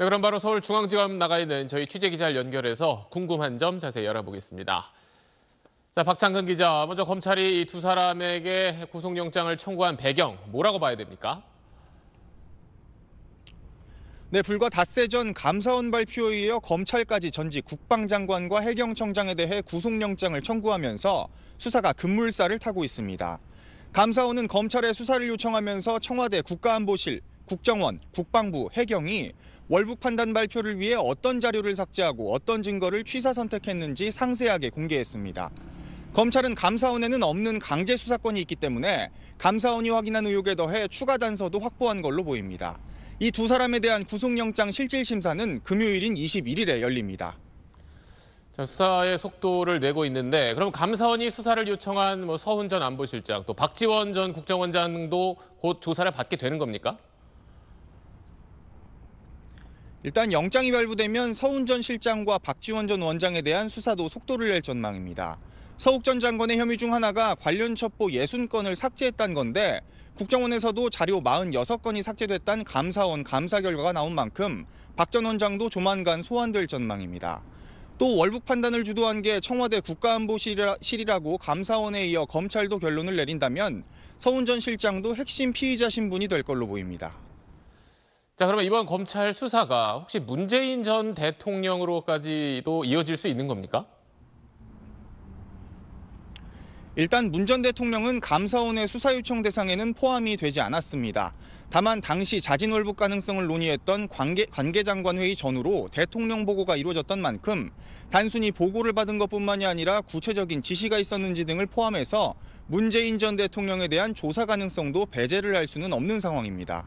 네, 그럼 바로 서울중앙지검 나가 있는 저희 취재기자를 연결해서 궁금한 점 자세히 알아보겠습니다. 자, 박창근 기자, 먼저 검찰이 이 두 사람에게 구속영장을 청구한 배경 뭐라고 봐야 됩니까? 네, 불과 닷새 전 감사원 발표에 이어 검찰까지 전직 국방장관과 해경청장에 대해 구속영장을 청구하면서 수사가 급물살을 타고 있습니다. 감사원은 검찰에 수사를 요청하면서 청와대 국가안보실, 국정원, 국방부, 해경이 월북 판단 발표를 위해 어떤 자료를 삭제하고 어떤 증거를 취사 선택했는지 상세하게 공개했습니다. 검찰은 감사원에는 없는 강제 수사권이 있기 때문에 감사원이 확인한 의혹에 더해 추가 단서도 확보한 걸로 보입니다. 이 두 사람에 대한 구속영장 실질 심사는 금요일인 21일에 열립니다. 자, 수사의 속도를 내고 있는데 그럼 감사원이 수사를 요청한 뭐 서훈 전 안보실장 또 박지원 전 국정원장도 곧 조사를 받게 되는 겁니까? 일단 영장이 발부되면 서훈 전 실장과 박지원 전 원장에 대한 수사도 속도를 낼 전망입니다. 서욱 전 장관의 혐의 중 하나가 관련 첩보 60건을 삭제했다는 건데 국정원에서도 자료 46건이 삭제됐다는 감사원 감사 결과가 나온 만큼 박 전 원장도 조만간 소환될 전망입니다. 또 월북 판단을 주도한 게 청와대 국가안보실이라고 감사원에 이어 검찰도 결론을 내린다면 서훈 전 실장도 핵심 피의자 신분이 될 걸로 보입니다. 자, 그러면 이번 검찰 수사가 혹시 문재인 전 대통령으로까지도 이어질 수 있는 겁니까? 일단 문 전 대통령은 감사원의 수사 요청 대상에는 포함이 되지 않았습니다. 다만 당시 자진 월북 가능성을 논의했던 관계, 관계장관 회의 전후로 대통령 보고가 이루어졌던 만큼 단순히 보고를 받은 것뿐만이 아니라 구체적인 지시가 있었는지 등을 포함해서 문재인 전 대통령에 대한 조사 가능성도 배제를 할 수는 없는 상황입니다.